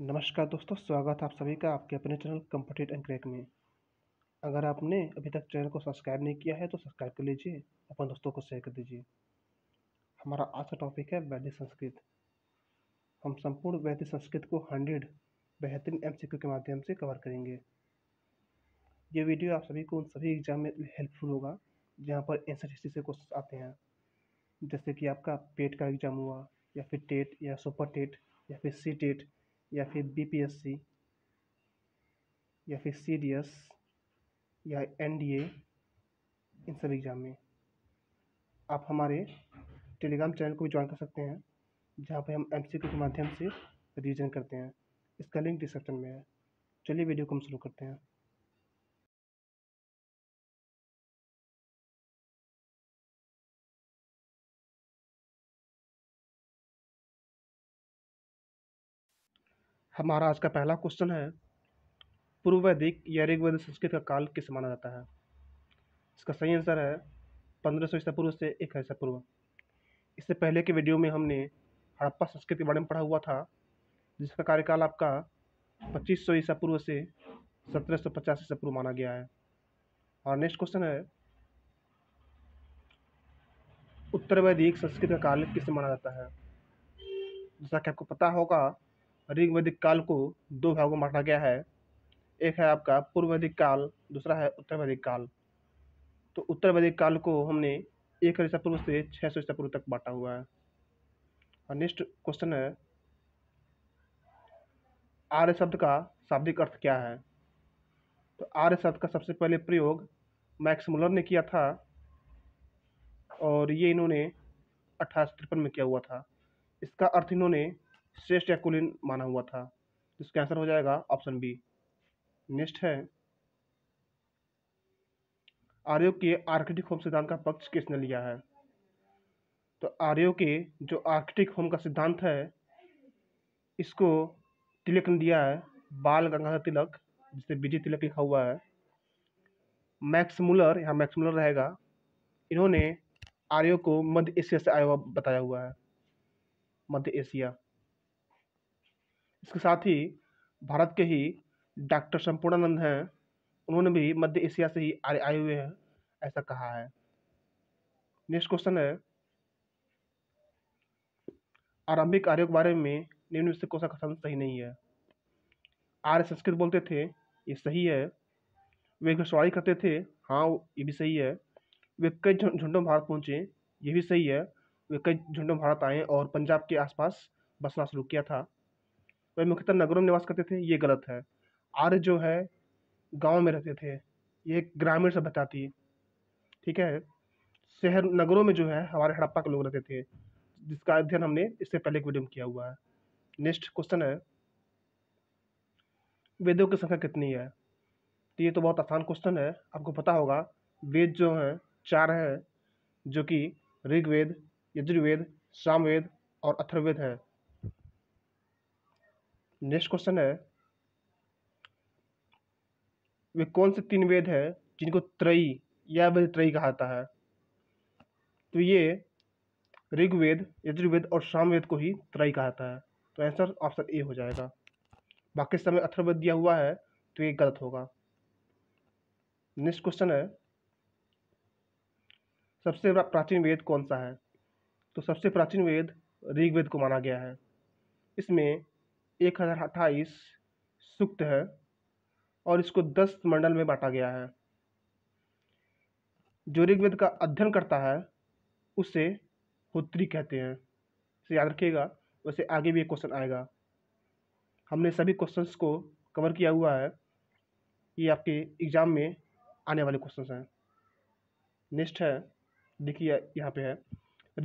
नमस्कार दोस्तों स्वागत है आप सभी का आपके अपने चैनल कम्पटीट एंड क्रैक में अगर आपने अभी तक चैनल को सब्सक्राइब नहीं किया है तो सब्सक्राइब कर लीजिए अपने दोस्तों को शेयर कर दीजिए हमारा आज का टॉपिक है वैदिक संस्कृत हम संपूर्ण वैदिक संस्कृत को हंड्रेड बेहतरीन एम के माध्यम से कवर करेंगे ये वीडियो आप सभी को उन सभी एग्जाम में हेल्पफुल होगा जहाँ पर एनसीआर हिस्ट्री से क्वेश्चन आते हैं जैसे कि आपका पेट e का एग्ज़ाम हुआ या फिर टेट e या सुपर टेट e या फिर सी टेट या फिर बीपीएससी या फिर सीडीएस या एनडीए इन सब एग्ज़ाम में आप हमारे टेलीग्राम चैनल को भी ज्वाइन कर सकते हैं जहाँ पर हम एम के माध्यम से रिविजन करते हैं इसका लिंक डिस्क्रिप्शन में है चलिए वीडियो को हम शुरू करते हैं हमारा आज का पहला क्वेश्चन है पूर्व वैदिक या ऋग्वेद संस्कृत का काल किस माना जाता है इसका सही आंसर है पंद्रह सौ ईसा पूर्व से एक ईसा पूर्व इससे पहले के वीडियो में हमने हड़प्पा संस्कृति के बारे में पढ़ा हुआ था जिसका कार्यकाल आपका पच्चीस सौ ईसा पूर्व से सत्रह सौ पचास ईसा पूर्व माना गया है और नेक्स्ट क्वेश्चन है उत्तर वैदिक संस्कृत का काल किससे माना जाता है जैसा कि आपको पता होगा ऋग्वैदिक काल को दो भागों में बांटा गया है एक है आपका पूर्व वैदिक काल दूसरा है उत्तर वैदिक काल तो उत्तर वैदिक काल को हमने एक हजार पूर्व से छः सौ ईसा पूर्व तक बांटा हुआ है और नेक्स्ट क्वेश्चन है आर्य शब्द का शाब्दिक अर्थ क्या है तो आर्य शब्द का सबसे पहले प्रयोग मैक्स मुलर ने किया था और ये इन्होंने अठारह में किया हुआ था इसका अर्थ इन्होंने श्रेष्ठ या कुलीन माना हुआ था जिसका आंसर हो जाएगा ऑप्शन बी नेक्स्ट है आर्यो के आर्किटिक होम सिद्धांत का पक्ष किसने लिया है तो आर्यो के जो आर्किटिक होम का सिद्धांत है इसको तिलक ने दिया है बाल गंगाधर तिलक जिसे विजय तिलक लिखा हुआ है मैक्स मुलर यहाँ मैक्स मुलर रहेगा इन्होंने आर्यो को मध्य एशिया से आया हुआ बताया हुआ है मध्य एशिया इसके साथ ही भारत के ही डॉक्टर संपूर्णानंद हैं उन्होंने भी मध्य एशिया से ही आए आए हुए हैं ऐसा कहा है नेक्स्ट क्वेश्चन है आरंभिक आर्य के बारे में निम्न से कौन सा कथन सही नहीं है आर्य संस्कृत बोलते थे ये सही है वे घुड़सवारी करते थे हाँ ये भी सही है वे कई झुंडों भारत पहुँचे ये भी सही है वे कई झुंडों भारत आए और पंजाब के आसपास बसना शुरू किया था वह तो मुख्यतः नगरों में निवास करते थे ये गलत है आर्य जो है गाँव में रहते थे ये ग्रामीण सभ्यता थी ठीक है शहर नगरों में जो है हमारे हड़प्पा के लोग रहते थे जिसका अध्ययन हमने इससे पहले एक वीडियो में किया हुआ है नेक्स्ट क्वेश्चन है वेदों की संख्या कितनी है तो ये तो बहुत आसान क्वेश्चन है आपको पता होगा वेद जो हैं चार हैं जो कि ऋग्वेद यजुर्वेद सामवेद और अथर्वेद हैं नेक्स्ट क्वेश्चन है वे कौन से तीन वेद हैं जिनको त्रयी या वेद त्रयी कहा जाता है तो ये ऋग्वेद यजुर्वेद और सामवेद को ही त्रयी कहा जाता है तो आंसर ऑप्शन ए हो जाएगा बाकी समय अथर्वेद दिया हुआ है तो ये गलत होगा नेक्स्ट क्वेश्चन है सबसे प्राचीन वेद कौन सा है तो सबसे प्राचीन वेद ऋग्वेद को माना गया है इसमें एक हज़ार अट्ठाईस सूक्त है और इसको दस मंडल में बांटा गया है जो ऋग्वेद का अध्ययन करता है उसे होत्री कहते हैं इसे याद रखिएगा वैसे आगे भी एक क्वेश्चन आएगा हमने सभी क्वेश्चंस को कवर किया हुआ है ये आपके एग्ज़ाम में आने वाले क्वेश्चंस हैं नेक्स्ट है देखिए यहाँ पे है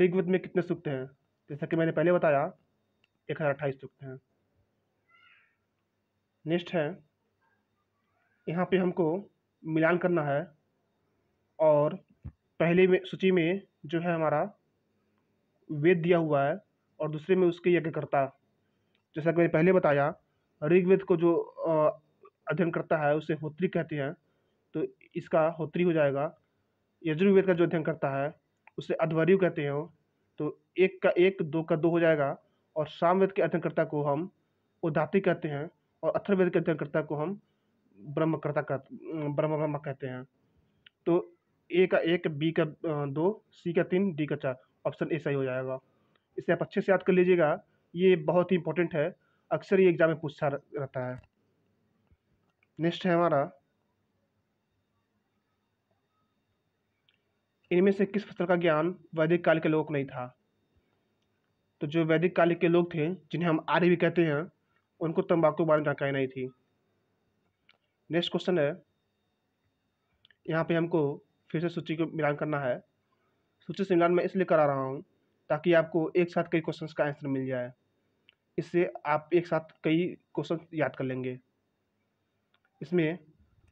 ऋग्वेद में कितने सूक्त हैं जैसा कि मैंने पहले बताया एक हज़ार अट्ठाईस सूक्त हैं नेक्स्ट है यहाँ पे हमको मिलान करना है और पहले में सूची में जो है हमारा वेद दिया हुआ है और दूसरे में उसके यज्ञकर्ता जैसा कि मैंने पहले बताया ऋग्वेद को जो अध्ययन करता है उसे होत्री कहते हैं तो इसका होत्री हो जाएगा यजुर्वेद का जो अध्ययन करता है उसे अध्वर्यु कहते हैं तो एक का एक दो का दो हो जाएगा और सामवेद के अध्ययनकर्ता को हम उदाती कहते हैं और अथर्वेद के अध्ययनकर्ता को हम ब्रह्मकर्ता का ब्रह्म ब्रह्म कहते हैं तो ए का एक बी का दो सी का तीन डी का चार ऑप्शन ए सही हो जाएगा इसे आप अच्छे से याद कर लीजिएगा ये बहुत ही इंपॉर्टेंट है अक्सर ये एग्जाम में पूछा रहता है नेक्स्ट है हमारा इनमें से किस फसल का ज्ञान वैदिक काल के लोग नहीं था तो जो वैदिक काल के लोग थे जिन्हें हम आर्य भी कहते हैं उनको तंबाकू बारे में जानकारी नहीं थी नेक्स्ट क्वेश्चन है यहाँ पे हमको फिर से सूची को मिलान करना है सूची से मिलान मैं इसलिए करा रहा हूँ ताकि आपको एक साथ कई क्वेश्चन का आंसर मिल जाए इससे आप एक साथ कई क्वेश्चन याद कर लेंगे इसमें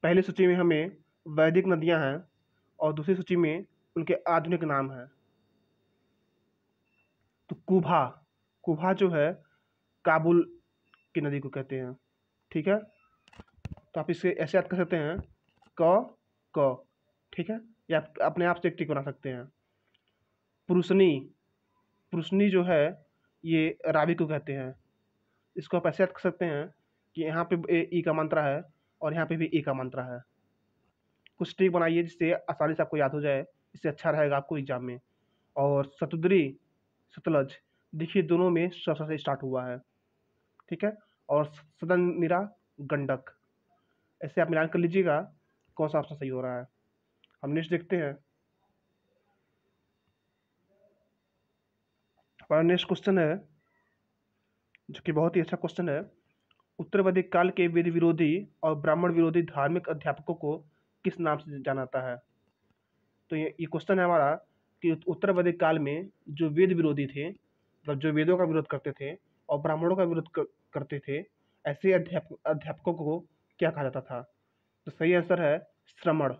पहली सूची में हमें वैदिक नदियाँ हैं और दूसरी सूची में उनके आधुनिक नाम हैं तो कुभा कुभा जो है काबुल की नदी को कहते हैं ठीक है तो आप इसे ऐसे याद कर सकते हैं क क ठीक है या आप अपने आप से एक टिक बना सकते हैं पुरुषनी पुरुषनी जो है ये रावी को कहते हैं इसको आप ऐसे याद कर सकते हैं कि यहाँ पे ई का मंत्रा है और यहाँ पे भी ई का मंत्रा है कुछ ट्रिक बनाइए जिससे आसानी से आपको याद हो जाए इससे अच्छा रहेगा आपको एग्जाम में और सतुद्री सतलज देखिए दोनों में स्वस्थ से स्टार्ट हुआ है ठीक है और सदन निरा गंडक ऐसे आप मिलान कर लीजिएगा कौन सा ऑप्शन सही हो रहा है हम नेक्स्ट देखते हैं हमारा नेक्स्ट क्वेश्चन है जो कि बहुत ही अच्छा क्वेश्चन है उत्तर वैदिक काल के वेद विरोधी और ब्राह्मण विरोधी धार्मिक अध्यापकों को किस नाम से जाना जाता है तो ये ये क्वेश्चन है हमारा कि उत्तर वैदिक काल में जो वेद विरोधी थे मतलब जो वेदों का विरोध करते थे और ब्राह्मणों का विरोध कर, करते थे ऐसे अध्याप अध्यापकों को क्या कहा जाता था तो सही आंसर है श्रमण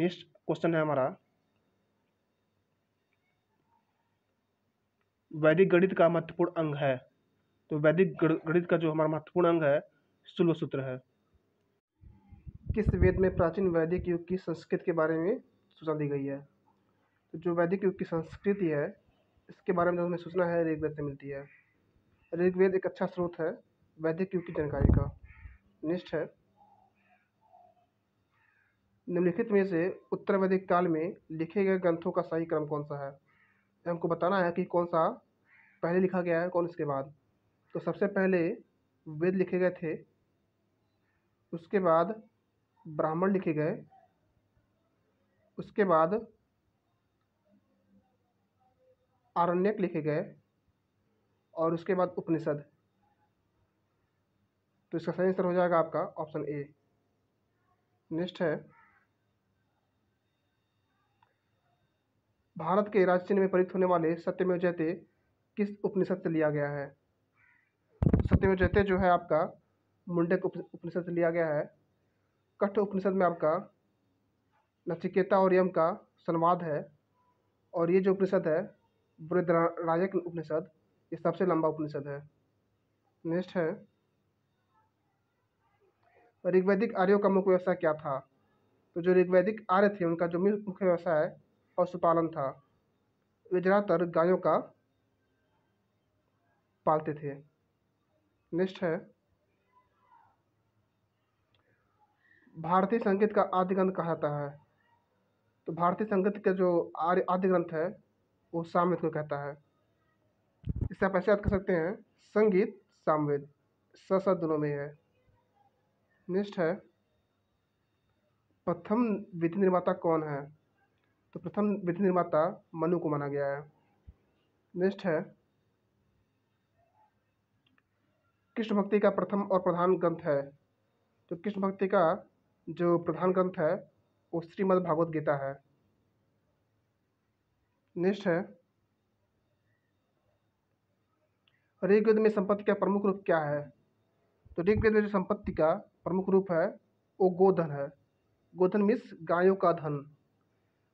नेक्स्ट क्वेश्चन है हमारा वैदिक गणित का महत्वपूर्ण अंग है तो वैदिक गणित का जो हमारा महत्वपूर्ण अंग है सुलभ सूत्र है किस वेद में प्राचीन वैदिक युग की संस्कृत के बारे में सूचना दी गई है तो जो वैदिक युग की संस्कृति है इसके बारे में जो तो हमें सूचना है ऋग्वेद से मिलती है ऋग्वेद एक अच्छा स्रोत है वैदिक युग की जानकारी का निष्ठ है निम्नलिखित में से उत्तर वैदिक काल में लिखे गए ग्रंथों का सही क्रम कौन सा है हमको बताना है कि कौन सा पहले लिखा गया है कौन इसके बाद तो सबसे पहले वेद लिखे गए थे उसके बाद ब्राह्मण लिखे गए उसके बाद आरण्यक लिखे गए और उसके बाद उपनिषद तो इसका सही आंसर हो जाएगा आपका ऑप्शन ए नेक्स्ट है भारत के राज चिन्ह में परित होने वाले सत्यमेव जयते किस उपनिषद से लिया गया है सत्यमेव जयते जो है आपका मुंडक उपनिषद से लिया गया है कठ उपनिषद में आपका नचिकेता और यम का संवाद है और ये जो उपनिषद है वृद्धरायक उपनिषद ये सबसे लंबा उपनिषद है नेक्स्ट है ऋग्वैदिक आर्यों का मुख्य व्यवसाय क्या था तो जो ऋग्वैदिक आर्य थे उनका जो मुख्य व्यवसाय पशुपालन था वे ज़्यादातर गायों का पालते थे नेक्स्ट है भारतीय संगीत का आदि ग्रंथ कहा जाता है तो भारतीय संगीत का जो आर्य आदि ग्रंथ है वो सामित को कहता है इससे आप ऐसे याद कर सकते हैं संगीत सामवेद साथ दोनों में है नेक्स्ट है प्रथम विधि निर्माता कौन है तो प्रथम विधि निर्माता मनु को माना गया है नेक्स्ट है कृष्ण भक्ति का प्रथम और प्रधान ग्रंथ है तो कृष्ण भक्ति का जो प्रधान ग्रंथ है वो श्रीमद् भागवत गीता है नेक्स्ट है ऋग्वेद में संपत्ति का प्रमुख रूप क्या है तो ऋग्वेद में जो संपत्ति का प्रमुख रूप है वो गोधन है गोधन मिस गायों का धन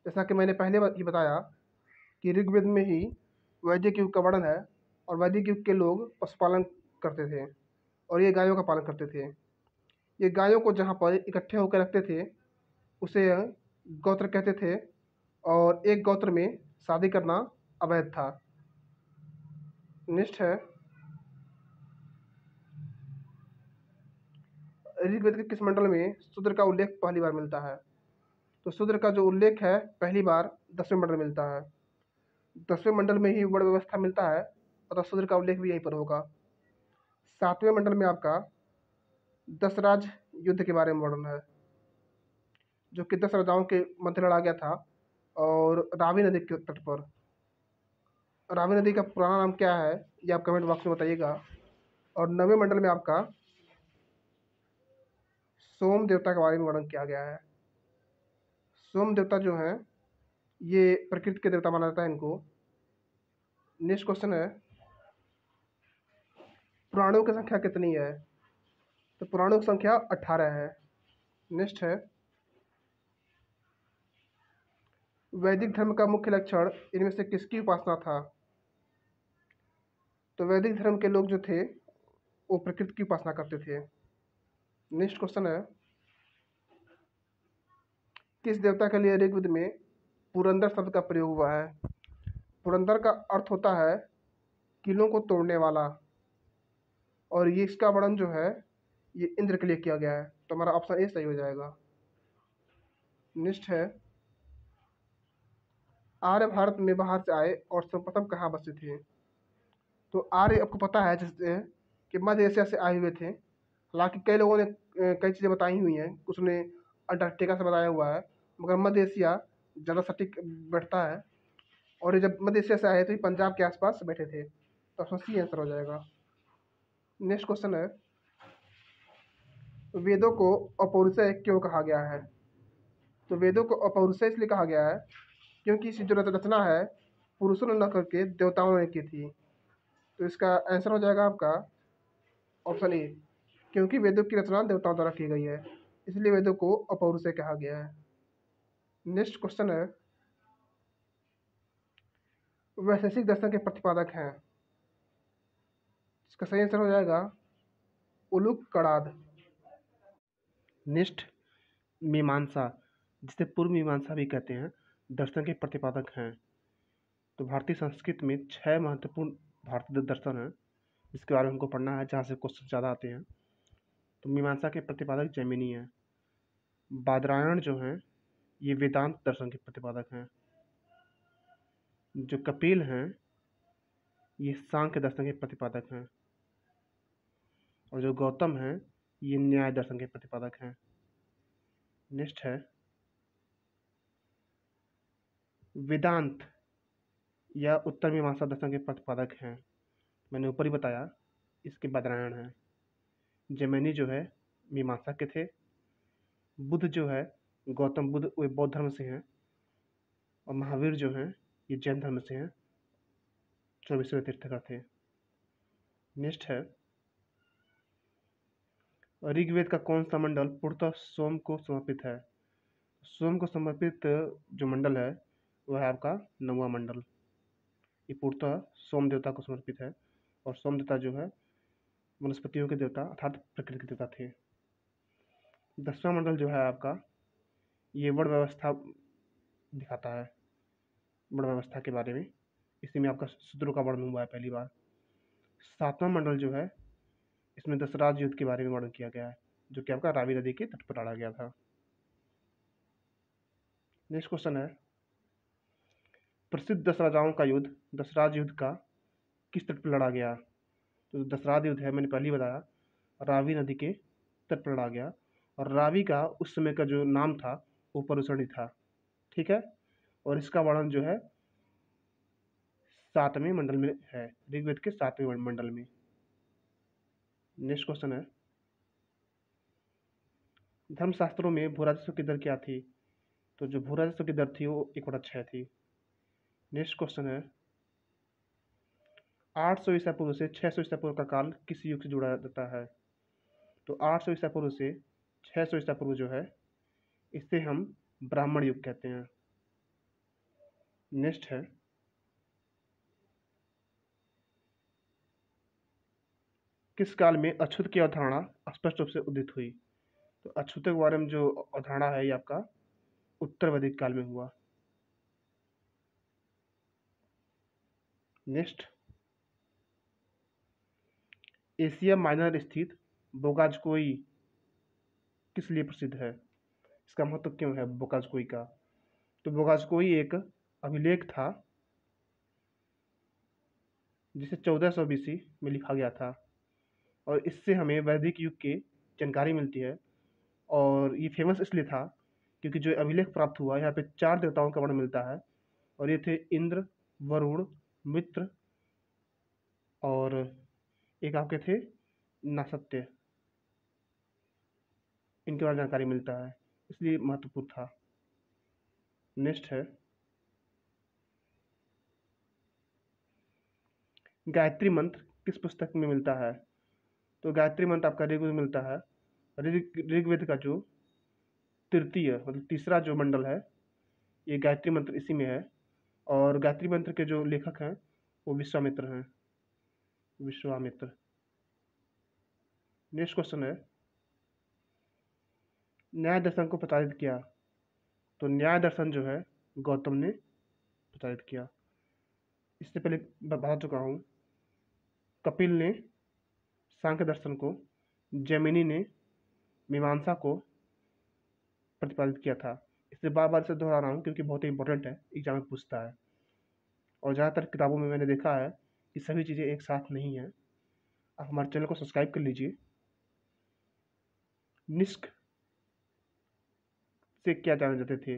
जैसा कि मैंने पहले ही बताया कि ऋग्वेद में ही वैदिक युग का वर्णन है और वैदिक युग के लोग पशुपालन करते थे और ये गायों का पालन करते थे ये गायों को जहाँ पर इकट्ठे होकर रखते थे उसे गोत्र कहते थे और एक गोत्र में शादी करना अवैध था नेक्स्ट है ऋग्वेद के किस मंडल में शूद्र का उल्लेख पहली बार मिलता है तो शूद्र का जो उल्लेख है पहली बार दसवें मंडल मिलता है दसवें मंडल में ही वर्ण व्यवस्था मिलता है अतः शूद्र का उल्लेख भी यहीं पर होगा सातवें मंडल में आपका दसराज युद्ध के बारे में वर्णन है जो कि दस राजाओं के मध्य लड़ा गया था और रावी नदी के तट पर रावी नदी का पुराना नाम क्या है ये आप कमेंट बॉक्स में बताइएगा और नवे मंडल में आपका सोम देवता के बारे में वर्णन किया गया है सोम देवता जो हैं ये प्रकृति के देवता माना जाता है इनको नेक्स्ट क्वेश्चन है पुराणों की संख्या कितनी है तो पुराणों की संख्या अट्ठारह है नेक्स्ट है वैदिक धर्म का मुख्य लक्षण इनमें से किसकी उपासना था तो वैदिक धर्म के लोग जो थे वो प्रकृति की उपासना करते थे नेक्स्ट क्वेश्चन है किस देवता के लिए ऋग्वेद में पुरंदर शब्द का प्रयोग हुआ है पुरंदर का अर्थ होता है किलों को तोड़ने वाला और ये इसका वर्णन जो है ये इंद्र के लिए किया गया है तो हमारा ऑप्शन ए सही हो जाएगा नेक्स्ट है आर्य भारत में बाहर से आए और सर्वप्रथम कहाँ बसे थे तो आर्य आपको पता है जैसे कि मध्य एशिया से आए हुए थे हालाँकि कई लोगों ने कई चीज़ें बताई हुई हैं कुछ ने अंटार्कटिका से बताया हुआ है मगर मध्य एशिया ज़्यादा सटीक बैठता है और ये जब मध्य एशिया से आए तो ये पंजाब के आसपास बैठे थे तो ऑप्शन सी आंसर हो जाएगा नेक्स्ट क्वेश्चन है वेदों को अपौरुषय क्यों कहा गया है तो वेदों को अपौरुषय इसलिए कहा गया है क्योंकि इसकी जो रचना है पुरुषों ने न करके देवताओं ने की थी तो इसका आंसर हो जाएगा आपका ऑप्शन ए क्योंकि वेदों की रचना देवताओं द्वारा की गई है इसलिए वेदों को अपौरुषेय कहा गया है नेक्स्ट क्वेश्चन है वैशेषिक दर्शन के प्रतिपादक हैं इसका सही आंसर हो जाएगा उलुक कड़ाद निष्ठ मीमांसा जिसे पूर्व मीमांसा भी कहते हैं दर्शन के प्रतिपादक हैं तो भारतीय संस्कृत में छह महत्वपूर्ण भारतीय दर्शन हैं जिसके बारे में हमको पढ़ना है जहाँ से क्वेश्चन ज़्यादा आते हैं तो मीमांसा के प्रतिपादक जैमिनी हैं बादरायण जो हैं ये वेदांत दर्शन के प्रतिपादक हैं जो कपिल हैं ये सांख्य दर्शन के प्रतिपादक हैं और जो गौतम हैं ये न्याय दर्शन के प्रतिपादक हैं नेक्स्ट है वेदांत या उत्तर मीमांसा दर्शन के प्रतिपादक हैं मैंने ऊपर ही बताया इसके बदरायण हैं जमैनी जो है मीमांसा के थे बुद्ध जो है गौतम बुद्ध वे बौद्ध धर्म से हैं और महावीर जो हैं ये जैन धर्म से हैं चौबीसवें तीर्थकर थे नेक्स्ट है ऋग्वेद का कौन सा मंडल पूर्णतः सोम को समर्पित है सोम को समर्पित जो मंडल है वह है आपका नवा मंडल ये पूर्णतः सोम देवता को समर्पित है और सोम देवता जो है वनस्पतियों के देवता अर्थात प्रकृति के देवता थे दसवां मंडल जो है आपका ये वर्ण व्यवस्था दिखाता है वर्ण व्यवस्था के बारे में इसी में आपका शत्रु का वर्णन हुआ है पहली बार सातवां मंडल जो है इसमें दसराज युद्ध के बारे में वर्णन किया गया है जो कि आपका रावी नदी के तट पर लड़ा गया था नेक्स्ट क्वेश्चन है प्रसिद्ध दस राजाओं का युद्ध दसराज युद्ध का किस तट पर लड़ा गया तो दशहरा युद्ध है मैंने पहले ही बताया रावी नदी के तट पर लड़ा गया और रावी का उस समय का जो नाम था वो परुसणी था ठीक है और इसका वर्णन जो है सातवें मंडल में है ऋग्वेद के सातवें मंडल में नेक्स्ट क्वेश्चन है धर्मशास्त्रों में भू राजस्व की दर क्या थी तो जो भू राजस्व की दर थी वो एक बड़ा छः थी नेक्स्ट क्वेश्चन है आठ सौ ईसा पूर्व से छः सौ ईसा पूर्व का काल किस युग से जुड़ा जाता है तो आठ सौ ईसा पूर्व से छः सौ ईसा पूर्व जो है इसे हम ब्राह्मण युग कहते हैं नेक्स्ट है किस काल में अछूत की अवधारणा स्पष्ट रूप से उदित हुई तो अछूत के बारे में जो अवधारणा है ये आपका उत्तर वैदिक काल में हुआ नेक्स्ट एशिया माइनर स्थित बोगाजकोई किस लिए प्रसिद्ध है इसका महत्व तो क्यों है बोगाजकोई का तो बोगाजकोई एक अभिलेख था जिसे चौदह सौ बीसी में लिखा गया था और इससे हमें वैदिक युग के जानकारी मिलती है और ये फेमस इसलिए था क्योंकि जो अभिलेख प्राप्त हुआ यहाँ पे चार देवताओं का वर्ण मिलता है और ये थे इंद्र वरुण मित्र और एक आपके थे नासत्य इनके बारे में जानकारी मिलता है इसलिए महत्वपूर्ण था नेक्स्ट है गायत्री मंत्र किस पुस्तक में मिलता है तो गायत्री मंत्र आपका ऋग्वेद मिलता है ऋग्वेद का जो तृतीय मतलब तीसरा जो मंडल है ये गायत्री मंत्र इसी में है और गायत्री मंत्र के जो लेखक हैं वो विश्वामित्र हैं विश्वामित्र नेक्स्ट क्वेश्चन है न्याय दर्शन को प्रचारित किया तो न्याय दर्शन जो है गौतम ने प्रचारित किया इससे पहले बता चुका हूँ कपिल ने सांख्य दर्शन को जैमिनी ने मीमांसा को प्रतिपादित किया था इससे बार बार से दोहरा रहा हूँ क्योंकि बहुत ही इंपॉर्टेंट है एग्जाम में पूछता है और ज़्यादातर किताबों में मैंने देखा है ये सभी चीज़ें एक साथ नहीं हैं आप हमारे चैनल को सब्सक्राइब कर लीजिए निष्क से क्या जाने जाते थे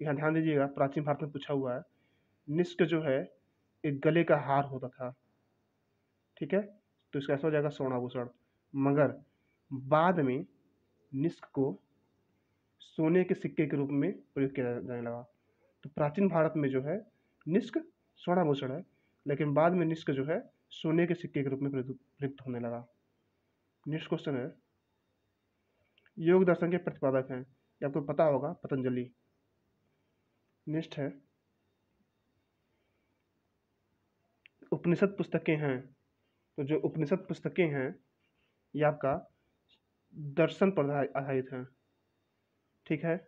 यहाँ ध्यान दीजिएगा प्राचीन भारत में पूछा हुआ है निष्क जो है एक गले का हार होता था ठीक है तो इसका ऐसा हो जाएगा सोनाभूषण मगर बाद में निष्क को सोने के सिक्के के रूप में प्रयोग किया जाने लगा तो प्राचीन भारत में जो है निष्क स्वर्णाभूषण है लेकिन बाद में निष्क जो है सोने के सिक्के के रूप में प्रयुक्त होने लगा नेक्स्ट क्वेश्चन है योग दर्शन के प्रतिपादक हैं ये आपको पता होगा पतंजलि नेक्स्ट है उपनिषद पुस्तकें हैं तो जो उपनिषद पुस्तकें हैं ये आपका दर्शन पर आधारित हैं ठीक है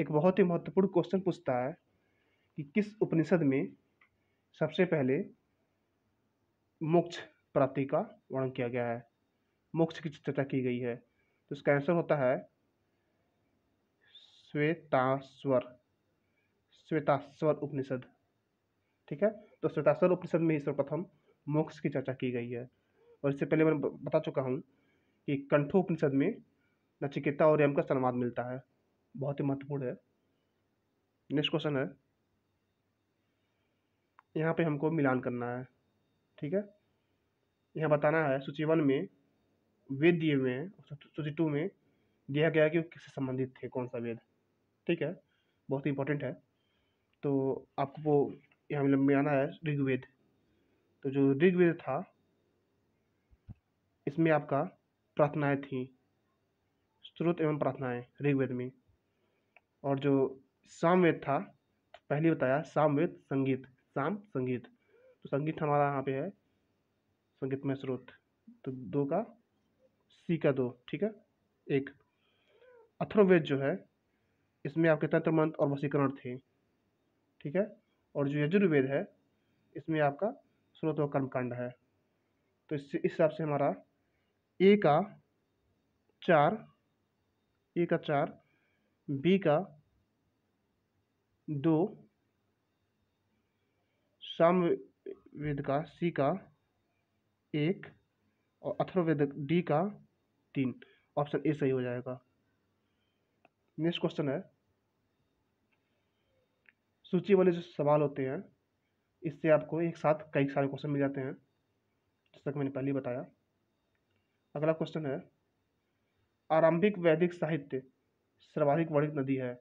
एक बहुत ही महत्वपूर्ण क्वेश्चन पूछता है कि किस उपनिषद में सबसे पहले मोक्ष प्राप्ति का वर्णन किया गया है मोक्ष की चर्चा की गई है तो इसका आंसर होता है श्वेतास्वर श्वेतास्वर उपनिषद ठीक है तो श्वेतास्वर उपनिषद में ही सर्वप्रथम मोक्ष की चर्चा की गई है और इससे पहले मैं बता चुका हूँ कि उपनिषद में नचिकेता और यम का संवाद मिलता है बहुत ही महत्वपूर्ण है नेक्स्ट क्वेश्चन है यहाँ पे हमको मिलान करना है ठीक है यहाँ बताना है सूची वन में वेद दिए हुए हैं सूची टू में दिया गया है कि वो किससे संबंधित थे कौन सा वेद ठीक है बहुत ही इंपॉर्टेंट है तो आपको वो यहाँ में आना है ऋग्वेद तो जो ऋग्वेद था इसमें आपका प्रार्थनाएं थी स्रोत एवं प्रार्थनाएं ऋग्वेद में और जो सामवेद था पहले बताया सामवेद संगीत शाम संगीत तो संगीत हमारा यहाँ पे है संगीत में स्रोत तो दो का सी का दो ठीक है एक अथर्वेद जो है इसमें आपके तंत्र मंत्र और वसीकरण थे ठीक है और जो यजुर्वेद है इसमें आपका स्रोत और कर्मकांड है तो इससे इस हिसाब से हमारा ए का चार ए का चार बी का दो सामवेद का सी का एक और अथर्वेद डी का तीन ऑप्शन ए सही हो जाएगा नेक्स्ट क्वेश्चन है सूची वाले जो सवाल होते हैं इससे आपको एक साथ कई सारे क्वेश्चन मिल जाते हैं जैसा कि मैंने पहले बताया अगला क्वेश्चन है आरंभिक वैदिक साहित्य सर्वाधिक वर्णित नदी है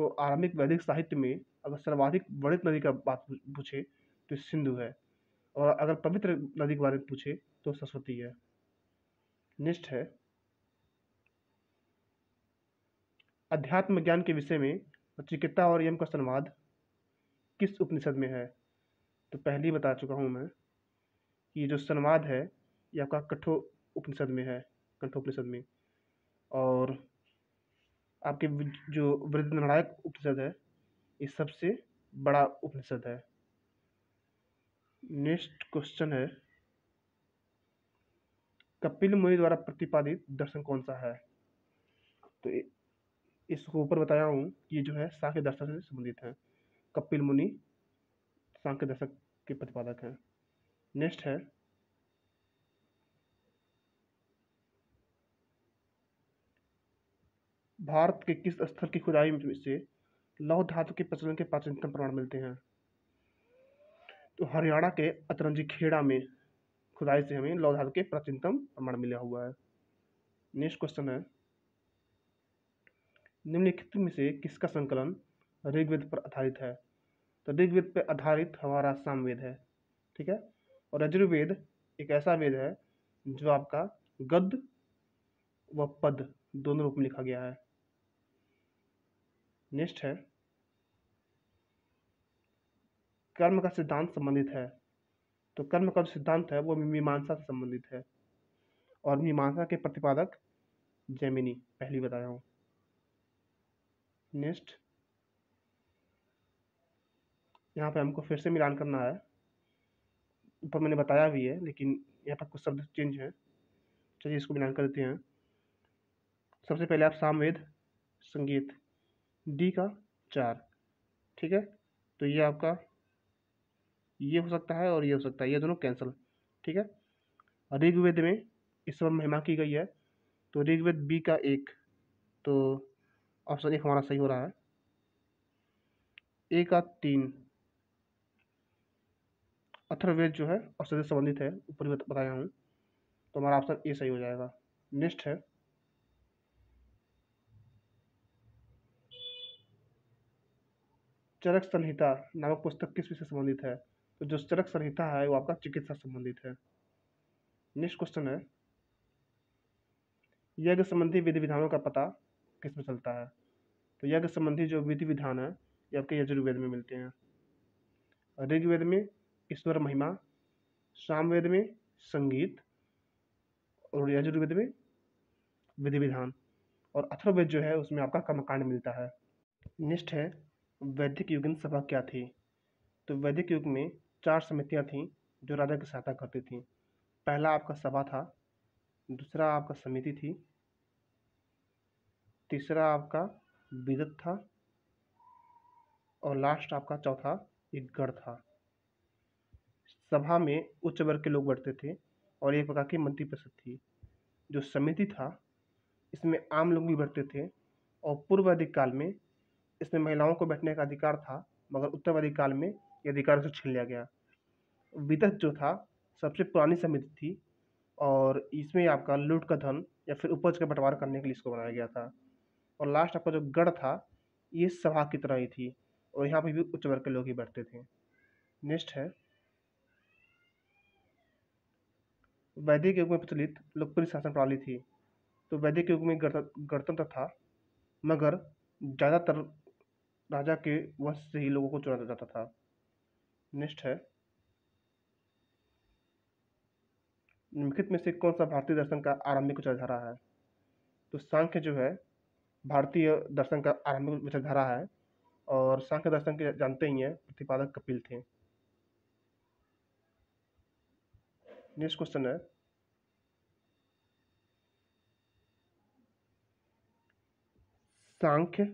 तो आरंभिक वैदिक साहित्य में अगर सर्वाधिक वर्णित नदी का बात पूछे तो सिंधु है और अगर पवित्र नदी के बारे में पूछे तो सरस्वती है नेक्स्ट है अध्यात्म ज्ञान के विषय में चिकित्सा और यम का संवाद किस उपनिषद में है तो पहले ही बता चुका हूँ मैं कि जो संवाद है ये आपका कठो उपनिषद में है उपनिषद में और आपके जो वृद्ध नारायक उपनिषद है ये सबसे बड़ा उपनिषद है नेक्स्ट क्वेश्चन है कपिल मुनि द्वारा प्रतिपादित दर्शन कौन सा है तो इसको ऊपर बताया हूँ कि ये जो है सांख्य दर्शन से संबंधित है कपिल मुनि सांख्य दर्शक के प्रतिपादक हैं नेक्स्ट है भारत के किस स्थल की खुदाई में से लौह धातु के प्रचलन के प्राचीनतम प्रमाण मिलते हैं तो हरियाणा के अतरंजी खेड़ा में खुदाई से हमें लौह के प्राचीनतम प्रमाण मिला हुआ है नेक्स्ट क्वेश्चन है निम्नलिखित में से किसका संकलन ऋग्वेद पर आधारित है तो ऋग्वेद पर आधारित हमारा सामवेद है ठीक है और यजुर्वेद एक ऐसा वेद है जो आपका गद्य व पद दोनों रूप में लिखा गया है नेक्स्ट है कर्म का सिद्धांत संबंधित है तो कर्म का जो सिद्धांत है वो मीमांसा से संबंधित है और मीमांसा के प्रतिपादक जैमिनी पहली बताया हूँ नेक्स्ट यहाँ पे हमको फिर से मिलान करना है ऊपर मैंने बताया भी है लेकिन यहाँ पर कुछ शब्द चेंज हैं चलिए इसको मिलान कर देते हैं सबसे पहले आप सामवेद संगीत डी का चार ठीक है तो ये आपका ये हो सकता है और ये हो सकता है ये दोनों कैंसिल ठीक है ऋग्वेद में इस समय महिमा की गई है तो ऋग्वेद बी का एक तो ऑप्शन एक हमारा सही हो रहा है ए का तीन अथर्वेद जो है औषधि संबंधित है ऊपर बताया हूँ तो हमारा ऑप्शन ए सही हो जाएगा नेक्स्ट है चरक संहिता नामक पुस्तक किस विषय संबंधित है तो जो चरक संहिता है वो आपका चिकित्सा संबंधित है नेक्स्ट क्वेश्चन है यज्ञ संबंधी विधि विधानों का पता किस में चलता है तो यज्ञ संबंधी जो विधि विधान है ये आपके यजुर्वेद में मिलते हैं ऋग्वेद में ईश्वर महिमा सामवेद में संगीत और यजुर्वेद में विधि विधान और अथर्वेद जो है उसमें आपका कर्मकांड मिलता है नेक्स्ट है वैदिक युग सभा क्या थी तो वैदिक युग में चार समितियाँ थीं जो राजा की सहायता करती थीं पहला आपका सभा था दूसरा आपका समिति थी तीसरा आपका विदत था और लास्ट आपका चौथा एक गढ़ था सभा में उच्च वर्ग के लोग बैठते थे और एक प्रकार की मंत्री परिषद थी जो समिति था इसमें आम लोग भी बैठते थे और पूर्व अधिक काल में इसमें महिलाओं को बैठने का अधिकार था मगर अधिक काल में के अधिकारों से छीन लिया गया विदत जो था सबसे पुरानी समिति थी और इसमें आपका लूट का धन या फिर उपज का बंटवारा करने के लिए इसको बनाया गया था और लास्ट आपका जो गढ़ था ये सभा की तरह ही थी और यहाँ पर भी उच्च वर्ग के लोग ही बैठते थे नेक्स्ट है वैदिक युग में प्रचलित लोकप्रिय शासन प्रणाली थी तो वैदिक युग में गणतंत्र था मगर ज़्यादातर राजा के वंश से ही लोगों को चुना जाता था नेक्स्ट है निम्नलिखित में से कौन सा भारतीय दर्शन का आरंभिक विचारधारा है तो सांख्य जो है भारतीय दर्शन का आरंभिक विचारधारा है और सांख्य दर्शन के जानते ही हैं प्रतिपादक कपिल थे नेक्स्ट क्वेश्चन है सांख्य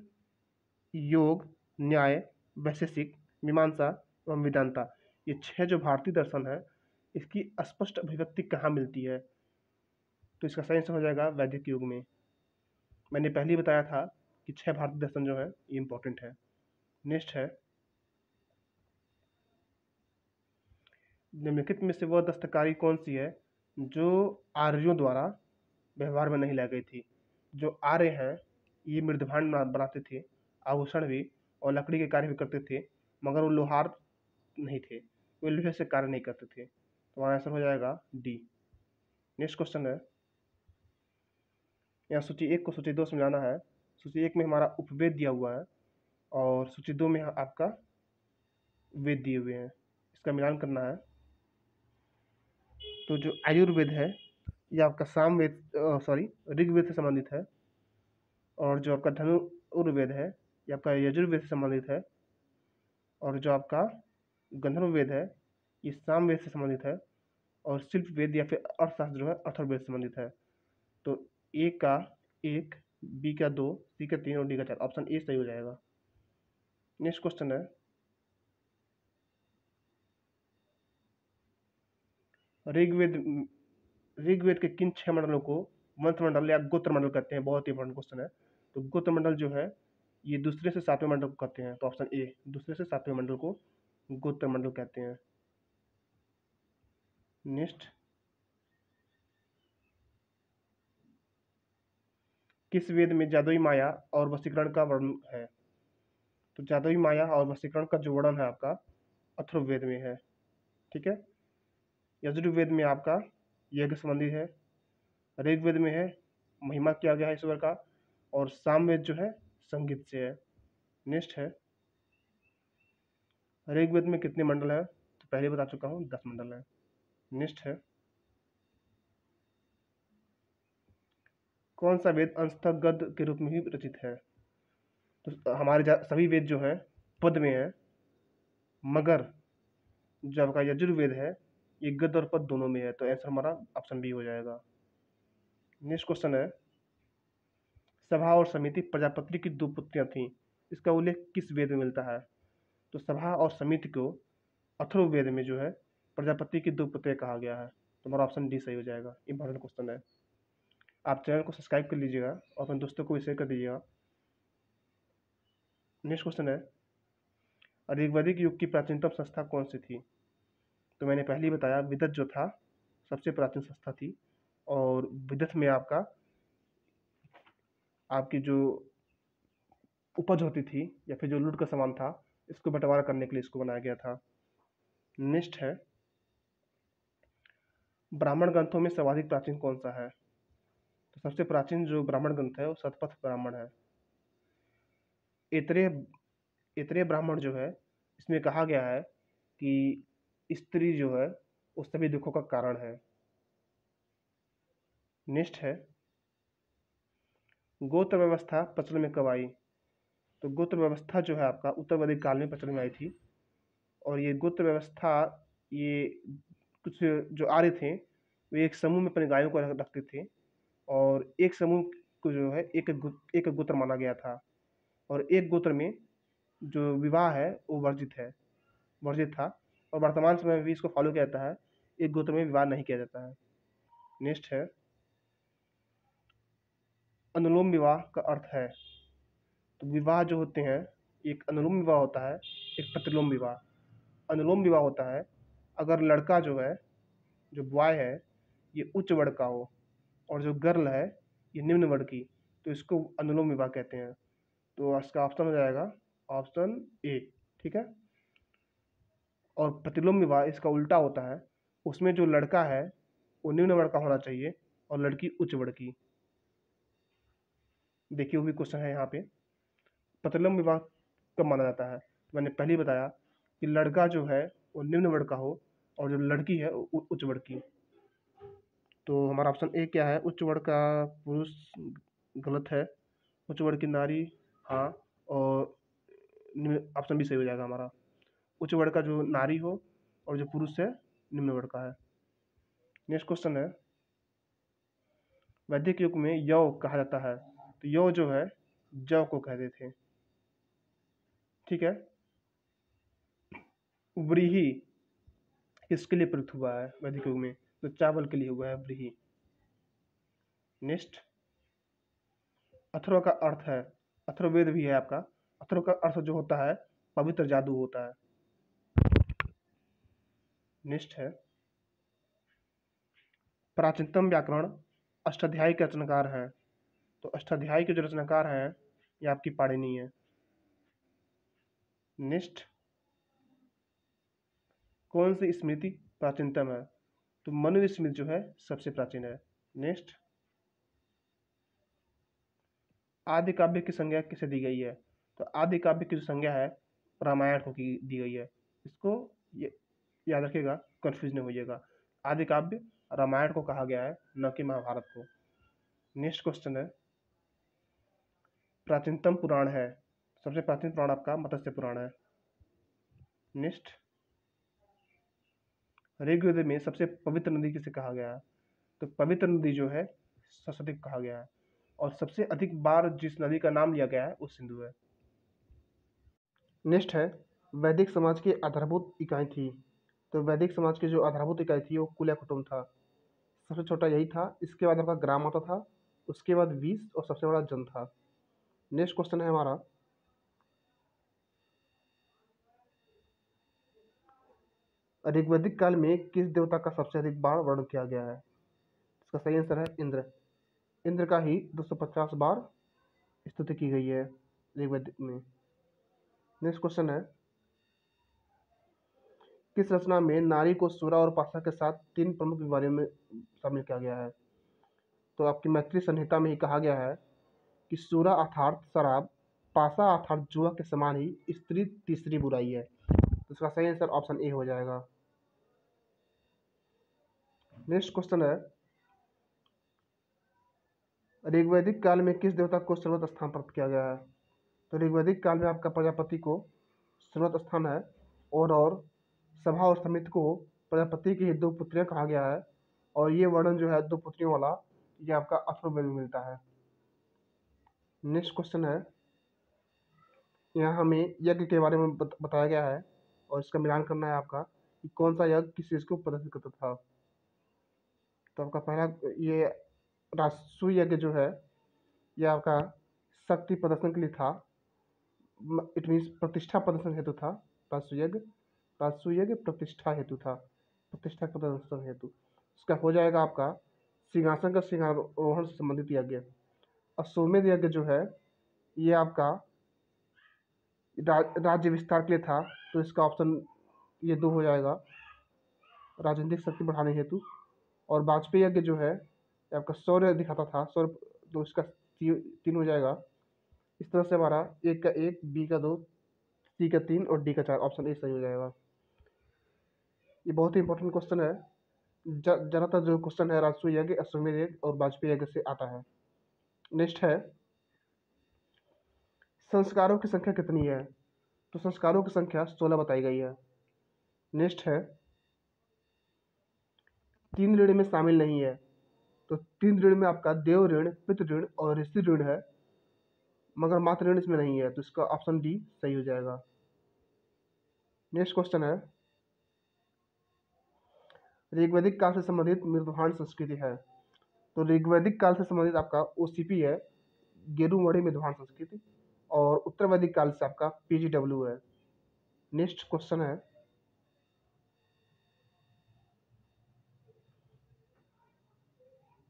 योग न्याय वैशेषिक मीमांसा एवं वेदांता ये छह जो भारतीय दर्शन है इसकी स्पष्ट अभिव्यक्ति कहाँ मिलती है तो इसका साइंस हो जाएगा वैदिक युग में मैंने पहले ही बताया था कि छह भारतीय दर्शन जो है ये इम्पोर्टेंट है नेक्स्ट है निम्नलिखित में से वह दस्तकारी कौन सी है जो आर्यों द्वारा व्यवहार में नहीं लाई गई थी जो आर्य हैं ये मृदभांड बनाते थे आभूषण भी और लकड़ी के कार्य भी करते थे मगर वो लोहार नहीं थे वे लोहे से कार्य नहीं करते थे तो हमारा आंसर हो जाएगा डी नेक्स्ट क्वेश्चन है यहाँ सूची एक को सूची दो समझाना है सूची एक में हमारा उपवेद दिया हुआ है और सूची दो में आपका वेद दिए हुए हैं इसका मिलान करना है तो जो आयुर्वेद है ये आपका सामवेद सॉरी ऋग्वेद से संबंधित है और जो आपका धनुर्वेद है ये आपका यजुर्वेद से संबंधित है और जो आपका गंधर्व वेद है ये साम वेद से संबंधित है और शिल्प वेद या फिर अर्थशास्त्र जो है अर्थवेद से संबंधित है तो ए का एक बी का दो सी का तीन और डी का चार ऑप्शन ए सही हो जाएगा नेक्स्ट क्वेश्चन है ऋग्वेद ऋग्वेद के किन छह मंडलों को वंश मंडल या गोत्र मंडल कहते हैं बहुत ही इंपॉर्टेंट क्वेश्चन है तो गोत्र मंडल जो है ये दूसरे से सातवें मंडल को कहते हैं तो ऑप्शन ए दूसरे से सातवें मंडल को गोत्र मंडल कहते हैं नेक्स्ट किस वेद में जादुई माया और वशीकरण का वर्णन है तो जादुई माया और वशीकरण का जो वर्णन है आपका अथर्ववेद में है ठीक है यजुर्वेद में आपका यज्ञ संबंधी है ऋग्वेद में है महिमा किया गया है ईश्वर का और सामवेद जो है संगीत से है नेक्स्ट है ऋग्वेद में कितने मंडल है तो पहले बता चुका हूँ दस मंडल है नेक्स्ट है कौन सा वेद अंशतः गद के रूप में ही रचित है तो हमारे सभी वेद जो हैं पद में है मगर जो आपका यजुर्वेद है ये गद और पद दोनों में है तो आंसर हमारा ऑप्शन बी हो जाएगा नेक्स्ट क्वेश्चन है सभा और समिति प्रजापति की दो पुत्रियां थीं इसका उल्लेख किस वेद में मिलता है तो सभा और समिति को अथर्ववेद में जो है प्रजापति की दो पुत्र कहा गया है तो हमारा ऑप्शन डी सही हो जाएगा इंपॉर्टेंट क्वेश्चन है आप चैनल को सब्सक्राइब कर लीजिएगा और अपने दोस्तों को भी शेयर कर दीजिएगा नेक्स्ट क्वेश्चन है ऋग्वैदिक युग की प्राचीनतम संस्था कौन सी थी तो मैंने पहले ही बताया विदत जो था सबसे प्राचीन संस्था थी और विदत में आपका आपकी जो उपज होती थी या फिर जो लूट का सामान था इसको बंटवारा करने के लिए इसको बनाया गया था नेक्स्ट है ब्राह्मण ग्रंथों में सर्वाधिक प्राचीन कौन सा है तो सबसे प्राचीन जो ब्राह्मण ग्रंथ है वो सतपथ ब्राह्मण है इतरे इतरे ब्राह्मण जो है इसमें कहा गया है कि स्त्री जो है वो सभी दुखों का कारण है नेक्स्ट है गोत्र व्यवस्था प्रचलन में कब आई तो गोत्र व्यवस्था जो है आपका उत्तर वैदिक काल में प्रचलन में आई थी और ये गोत्र व्यवस्था ये कुछ जो आर्य थे वे एक समूह में अपने गायों को रखते थे और एक समूह को जो है एक एक गोत्र माना गया था और एक गोत्र में जो विवाह है वो वर्जित है वर्जित था और वर्तमान समय में भी इसको फॉलो किया जाता है एक गोत्र में विवाह नहीं किया जाता है नेक्स्ट है अनुलोम विवाह का अर्थ है तो विवाह जो होते हैं एक अनुलोम विवाह होता है एक प्रतिलोम विवाह अनुलोम विवाह होता है अगर लड़का जो है जो बॉय है ये उच्च वर्ग का हो और जो गर्ल है ये निम्न वर्ग की तो इसको अनुलोम विवाह कहते हैं तो इसका ऑप्शन हो जाएगा ऑप्शन ए ठीक है और प्रतिलोम विवाह इसका उल्टा होता है उसमें जो लड़का है वो निम्न वर्ग का होना चाहिए और लड़की उच्च वर्ग की देखिए वो भी क्वेश्चन है यहाँ पे पतलम विवाह कब माना जाता है मैंने पहले बताया कि लड़का जो है वो निम्न वर्ग का हो और जो लड़की है वो उच्च वर्ग की तो हमारा ऑप्शन ए क्या है उच्च वर्ग का पुरुष गलत है उच्च वर्ग की नारी हाँ और ऑप्शन भी सही हो जाएगा हमारा उच्च वर्ग का जो नारी हो और जो पुरुष है निम्न वर्ग का है नेक्स्ट क्वेश्चन है वैदिक युग में यौ कहा जाता है तो यौ जो है जव को कहते थे ठीक है व्रीही इसके लिए प्रयुक्त हुआ है वैदिक युग में तो चावल के लिए हुआ है व्रीही नेक्स्ट अथर्व का अर्थ है अथर्वेद भी है आपका अथर्व का अर्थ जो होता है पवित्र जादू होता है नेक्स्ट है प्राचीनतम व्याकरण अष्टाध्यायी के रचनाकार हैं तो अष्टाध्यायी के जो रचनाकार हैं ये आपकी पाड़िनी है नेक्स्ट कौन सी स्मृति प्राचीनतम है तो मनुस्मृति जो है सबसे प्राचीन है नेक्स्ट आदि काव्य की संज्ञा किसे दी गई है तो आदि काव्य की जो संज्ञा है रामायण को की दी गई है इसको याद रखिएगा कन्फ्यूज नहीं होइएगा आदि काव्य रामायण को कहा गया है न कि महाभारत को नेक्स्ट क्वेश्चन है प्राचीनतम पुराण है सबसे प्राचीन पुराण आपका मत्स्य पुराण है नेक्स्ट ऋग्वेद में सबसे पवित्र नदी किसे कहा गया है तो पवित्र नदी जो है सरस्वती कहा गया है और सबसे अधिक बार जिस नदी का नाम लिया गया है वो सिंधु है नेक्स्ट है वैदिक समाज की आधारभूत इकाई थी तो वैदिक समाज की जो आधारभूत इकाई थी वो कुल्या कुटुम्ब था सबसे छोटा यही था इसके बाद आपका ग्राम आता था उसके बाद बीस और सबसे बड़ा जन था नेक्स्ट क्वेश्चन है हमारा ऋग्वेदिक काल में किस देवता का सबसे अधिक बार वर्णन किया गया है इसका सही आंसर है इंद्र इंद्र का ही 250 बार स्तुति की गई है ऋग्वेदिक में नेक्स्ट क्वेश्चन है किस रचना में नारी को सूरा और पाशा के साथ तीन प्रमुख बीमारियों में शामिल किया गया है तो आपकी मैत्री संहिता में ही कहा गया है कि सूरा अर्थात शराब पासा अर्थात जुआ के समान ही स्त्री तीसरी बुराई है तो इसका सही आंसर ऑप्शन ए हो जाएगा नेक्स्ट क्वेश्चन है ऋग्वैदिक काल में किस देवता को सर्वत स्थान प्राप्त किया गया है तो ऋग्वैदिक काल में आपका प्रजापति को सर्वत स्थान है और और सभा और समिति को प्रजापति की दो पुत्रियाँ कहा गया है और ये वर्णन जो है दो पुत्रियों वाला ये आपका अथर्ववेद में मिलता है नेक्स्ट क्वेश्चन है यहाँ हमें यज्ञ के बारे में बताया गया है और इसका मिलान करना है आपका कि कौन सा यज्ञ किस चीज़ को प्रदर्शित करता था तो आपका पहला ये राजसु यज्ञ जो है यह आपका शक्ति प्रदर्शन के लिए था इट मीन्स प्रतिष्ठा प्रदर्शन हेतु था राजसु यज्ञ यज्ञ प्रतिष्ठा हेतु था प्रतिष्ठा प्रदर्शन हेतु इसका हो जाएगा आपका सिंहासन का सिंहारोहण से संबंधित यज्ञ और सोमेद यज्ञ जो है ये आपका रा, राज्य विस्तार के लिए था तो इसका ऑप्शन ये दो हो जाएगा राजनीतिक शक्ति बढ़ाने हेतु और वाजपेयी यज्ञ जो है आपका सौर्य दिखाता था सौर्य तो इसका तीन हो जाएगा इस तरह से हमारा एक का एक बी का दो सी का तीन और डी का चार ऑप्शन ए सही हो जाएगा ये बहुत ही इंपॉर्टेंट क्वेश्चन है ज़्यादातर जो क्वेश्चन है राजस्व यज्ञ अश्वमेध यज्ञ और वाजपेयी यज्ञ से आता है नेक्स्ट है संस्कारों की संख्या कितनी है तो संस्कारों की संख्या सोलह बताई गई है नेक्स्ट है तीन ऋण में शामिल नहीं है तो तीन ऋण में आपका देव ऋण पितृ ऋण और ऋषि ऋण है मगर मात्र ऋण इसमें नहीं है तो इसका ऑप्शन डी सही हो जाएगा नेक्स्ट क्वेश्चन है ऋग्वैदिक काल से संबंधित मृदुहान संस्कृति है तो ऋग्वैदिक काल से संबंधित आपका ओ है गेरुमढ़ी मृदुहान संस्कृति और उत्तर वैदिक काल से आपका पी है नेक्स्ट क्वेश्चन है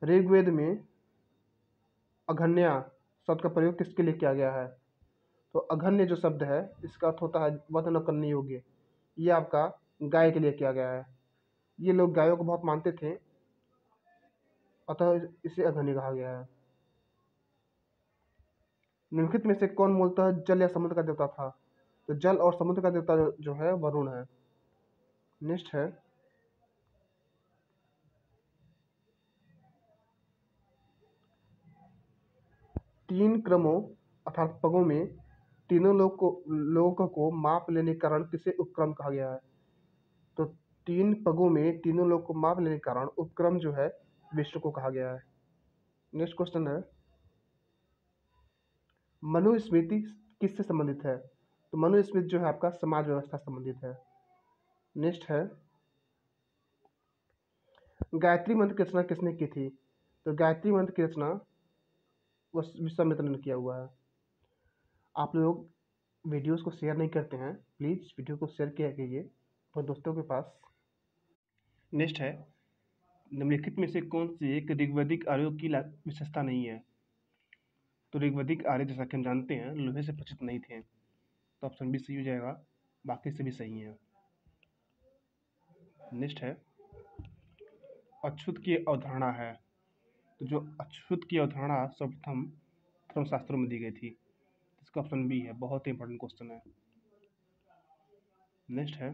ऋग्वेद में अघन्या शब्द का प्रयोग किसके लिए किया गया है तो अघन्य जो शब्द है इसका अर्थ होता है वध न करने योग्य ये आपका गाय के लिए किया गया है ये लोग गायों को बहुत मानते थे अतः इसे अघन्य कहा गया है निम्नलिखित में से कौन मूलतः जल या समुद्र का देवता था तो जल और समुद्र का देवता जो है वरुण है नेक्स्ट है तीन क्रमों अर्थात पगों में तीनों लोग को लोगों को माप लेने कारण किसे उपक्रम कहा गया है तो तीन पगों में तीनों लोग को माप लेने कारण उपक्रम जो है विश्व को कहा गया है नेक्स्ट क्वेश्चन है मनुस्मृति किससे संबंधित है तो मनुस्मृति जो है आपका समाज व्यवस्था संबंधित है नेक्स्ट है गायत्री मंत्र की रचना किसने की थी तो गायत्री मंत्र की रचना संवितरण किया हुआ है आप लोग वीडियोस को शेयर नहीं करते हैं प्लीज़ वीडियो को शेयर किया कीजिए अपने दोस्तों के पास नेक्स्ट है निम्नलिखित में से कौन सी एक ऋग्वैदिक आर्यों की विशेषता नहीं है तो ऋग्वैदिक आर्य जैसा कि हम जानते हैं लोहे से प्रचित नहीं थे तो ऑप्शन बी सही हो जाएगा बाकी से भी सही है नेक्स्ट है अछूत की अवधारणा है जो अछूत की अवधारणा सर्वप्रथम धर्मशास्त्रों में दी गई थी इसका ऑप्शन बी है बहुत ही इंपॉर्टेंट क्वेश्चन है नेक्स्ट है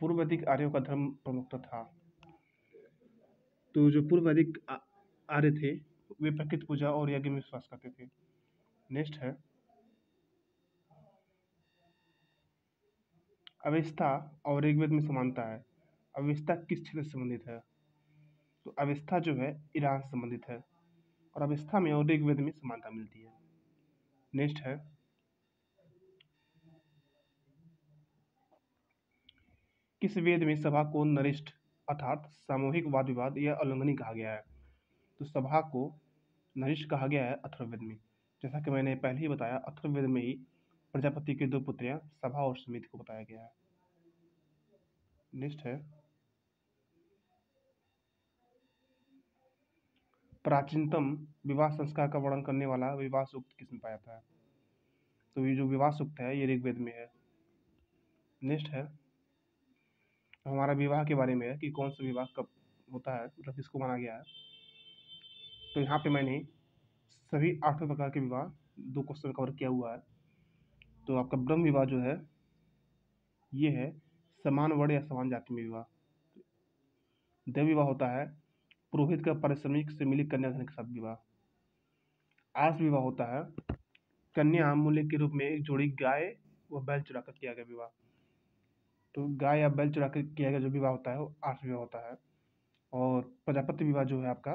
पूर्व वैदिक आर्यों का धर्म प्रमुखता था तो जो पूर्व वैदिक आर्य थे वे प्रकृति पूजा और यज्ञ में विश्वास करते थे नेक्स्ट है अवेस्ता और ऋग्वेद में समानता है अवेस्ता किस क्षेत्र से संबंधित है तो अवस्था जो है ईरान से संबंधित है और अवस्था में और ऋग्वेद में समानता मिलती है नेक्स्ट है किस वेद में सभा को नरिष्ठ अर्थात सामूहिक वाद विवाद या उल्लंघनी कहा गया है तो सभा को नरिष्ठ कहा गया है अथर्वेद में जैसा कि मैंने पहले ही बताया अथर्वेद में ही प्रजापति के दो पुत्रियां सभा और समिति को बताया गया है नेक्स्ट है प्राचीनतम विवाह संस्कार का वर्णन करने वाला विवाह सूक्त किसम पाया था तो ये जो विवाह सूक्त है ये ऋग्वेद में है नेक्स्ट है हमारा विवाह के बारे में है कि कौन सा विवाह कब होता है मतलब किसको माना गया है तो यहाँ पे मैंने सभी आठों प्रकार के विवाह दो क्वेश्चन कवर किया हुआ है तो आपका ब्रह्म विवाह जो है ये है समान वर्ण या समान जाति में विवाह तो देव विवाह होता है पुरोहित का पारिश्रमिक से मिली कन्याधन के साथ विवाह आज विवाह होता है कन्या मूल्य के रूप में एक जोड़ी गाय व बैल चुराकर किया गया विवाह तो गाय या बैल चुराकर किया गया जो विवाह होता है वो आठ विवाह होता है और प्रजापति विवाह जो है आपका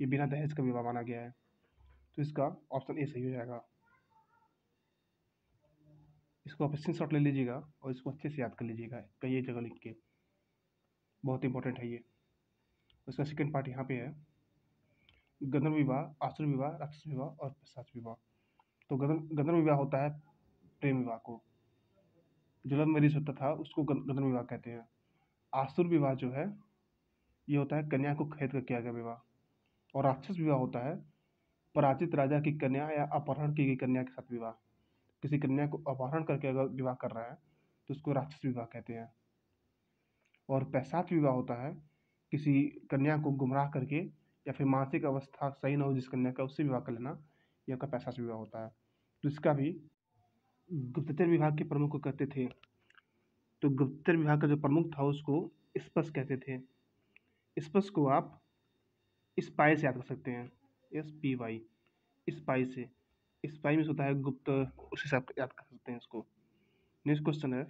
ये बिना दहेज का विवाह माना गया है तो इसका ऑप्शन ए सही हो जाएगा इसको आप स्क्रीन शॉट ले लीजिएगा और इसको अच्छे से याद कर लीजिएगा कहीं जगह लिख के बहुत इंपॉर्टेंट है ये उसका सेकेंड पार्ट यहाँ पे है गंधर्व विवाह आसुर विवाह राक्षस विवाह और पिशाच विवाह तो गंधर्व विवाह होता है प्रेम विवाह को जो लव मैरिज होता था उसको गंधर्व विवाह कहते हैं आसुर विवाह जो है ये होता है कन्या को खरीद कर किया गया विवाह और राक्षस विवाह होता है पराजित राजा की कन्या या अपहरण की गई कन्या के साथ विवाह किसी कन्या को अपहरण करके अगर विवाह कर रहा है तो उसको राक्षस विवाह कहते हैं और पैसाच विवाह होता है किसी कन्या को गुमराह करके या फिर मानसिक अवस्था सही ना हो जिस कन्या का उससे विवाह कर लेना ये आपका पैसा से विवाह होता है तो इसका भी गुप्तचर विभाग के प्रमुख को कहते थे तो गुप्तचर विभाग का जो प्रमुख था उसको स्पर्श कहते थे स्पर्श को आप स्पाई से याद कर सकते हैं एस पी वाई स्पाई से स्पाई में होता है गुप्त उस हिसाब से याद कर सकते हैं इसको नेक्स्ट क्वेश्चन है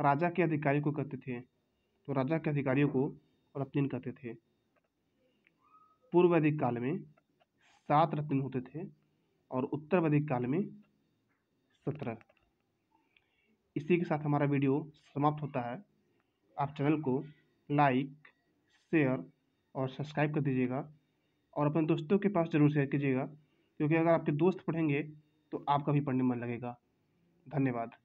राजा के अधिकारी को कहते थे तो राजा के अधिकारियों को रत्नीन कहते थे पूर्व वैदिक काल में सात रत्न होते थे और उत्तर वैदिक काल में सत्रह इसी के साथ हमारा वीडियो समाप्त होता है आप चैनल को लाइक शेयर और सब्सक्राइब कर दीजिएगा और अपने दोस्तों के पास ज़रूर शेयर कीजिएगा क्योंकि अगर आपके दोस्त पढ़ेंगे तो आपका भी पढ़ने मन लगेगा धन्यवाद